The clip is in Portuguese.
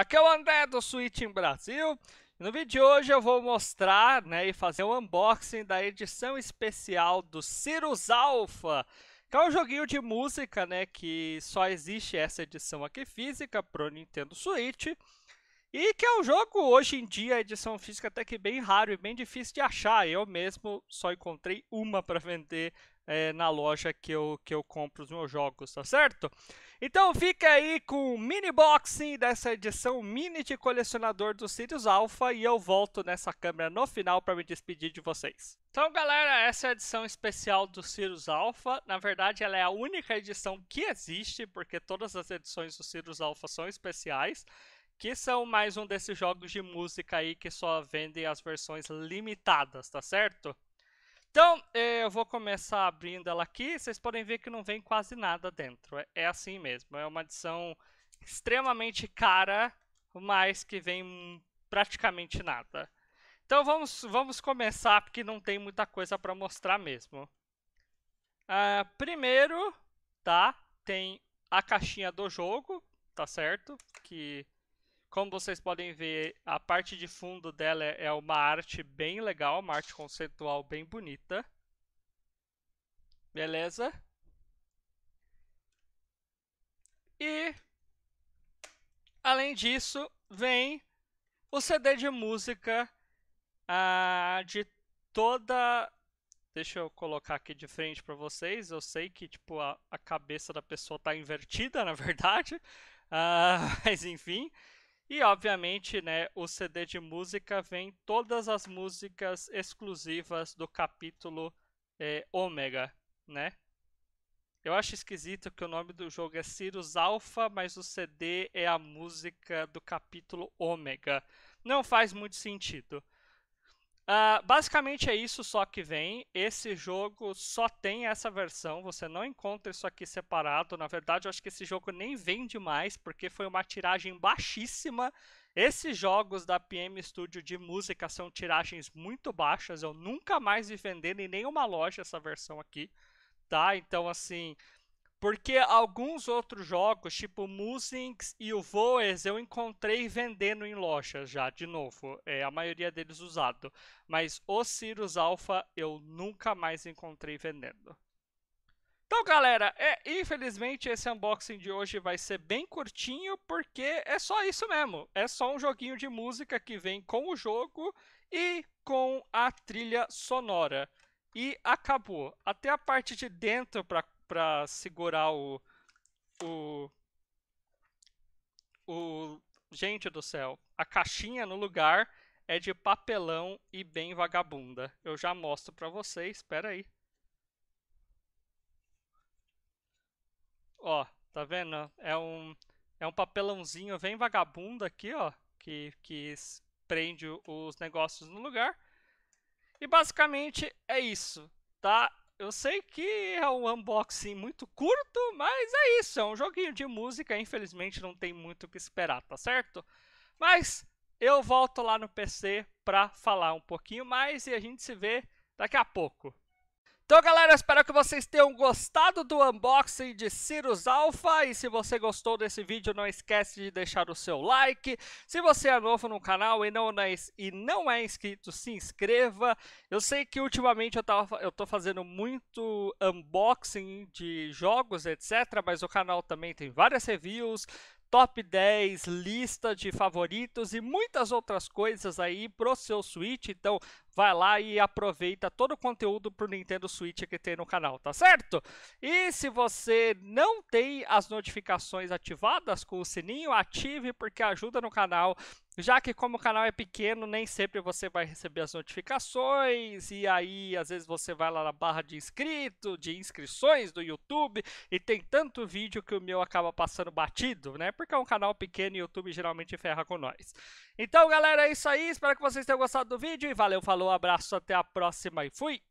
Aqui é o André do Suíte em Brasil. No vídeo de hoje eu vou mostrar né, e fazer um unboxing da edição especial do Cirrus Alpha, que é um joguinho de música né, que só existe essa edição aqui física pro Nintendo Switch. E que é um jogo, hoje em dia, a edição física até que bem raro e bem difícil de achar. Eu mesmo só encontrei uma para vender é, na loja que eu, que eu compro os meus jogos, tá certo? Então fica aí com o mini boxing dessa edição mini de colecionador do Sirius Alpha e eu volto nessa câmera no final para me despedir de vocês. Então galera, essa é a edição especial do Sirius Alpha. Na verdade ela é a única edição que existe, porque todas as edições do Sirius Alpha são especiais que são mais um desses jogos de música aí que só vendem as versões limitadas, tá certo? Então, é, eu vou começar abrindo ela aqui, vocês podem ver que não vem quase nada dentro. É, é assim mesmo, é uma edição extremamente cara, mas que vem praticamente nada. Então vamos, vamos começar, porque não tem muita coisa para mostrar mesmo. Uh, primeiro, tá? Tem a caixinha do jogo, tá certo? Que, como vocês podem ver, a parte de fundo dela é, é uma arte bem legal, uma arte conceitual bem bonita. Beleza? E além disso, vem o CD de música ah, de toda Deixa eu colocar aqui de frente para vocês. Eu sei que tipo a, a cabeça da pessoa está invertida, na verdade, uh, mas enfim. E obviamente, né, o CD de música vem todas as músicas exclusivas do capítulo eh, Ômega né? Eu acho esquisito que o nome do jogo é Cirus Alpha, mas o CD é a música do capítulo Ômega. Não faz muito sentido. Uh, basicamente é isso só que vem. Esse jogo só tem essa versão. Você não encontra isso aqui separado. Na verdade, eu acho que esse jogo nem vende mais, porque foi uma tiragem baixíssima. Esses jogos da PM Studio de música são tiragens muito baixas. Eu nunca mais vi vender em nenhuma loja essa versão aqui tá? Então, assim, porque alguns outros jogos, tipo Musings e o Voez, eu encontrei vendendo em lojas já, de novo. É, a maioria deles usado. Mas o Cirrus Alpha eu nunca mais encontrei vendendo. Então, galera, é, infelizmente esse unboxing de hoje vai ser bem curtinho, porque é só isso mesmo. É só um joguinho de música que vem com o jogo e com a trilha sonora e acabou. Até a parte de dentro para segurar o, o, o. Gente do céu, a caixinha no lugar é de papelão e bem vagabunda. Eu já mostro para vocês, espera aí. Ó, tá vendo? É um, é um papelãozinho bem vagabundo aqui, ó, que, que prende os negócios no lugar. E basicamente é isso, tá? Eu sei que é um unboxing muito curto, mas é isso, é um joguinho de música, infelizmente não tem muito o que esperar, tá certo? Mas eu volto lá no PC para falar um pouquinho mais e a gente se vê daqui a pouco. Então, galera, espero que vocês tenham gostado do unboxing de Cirrus Alpha. E se você gostou desse vídeo, não esquece de deixar o seu like. Se você é novo no canal e não, é e não é inscrito, se inscreva. Eu sei que ultimamente eu, tava, eu tô fazendo muito unboxing de jogos, etc. Mas o canal também tem várias reviews, top 10, lista de favoritos e muitas outras coisas aí pro seu Switch. Então, vai lá e aproveita todo o conteúdo pro Nintendo Switch que tem no canal, tá certo? E se você não tem as notificações ativadas com o sininho, ative porque ajuda no canal. Já que como o canal é pequeno, nem sempre você vai receber as notificações, e aí às vezes você vai lá na barra de inscrito, de inscrições do YouTube, e tem tanto vídeo que o meu acaba passando batido, né? Porque é um canal pequeno e o YouTube geralmente ferra com nós. Então, galera, é isso aí. Espero que vocês tenham gostado do vídeo e valeu, falou! abraço, até a próxima e fui!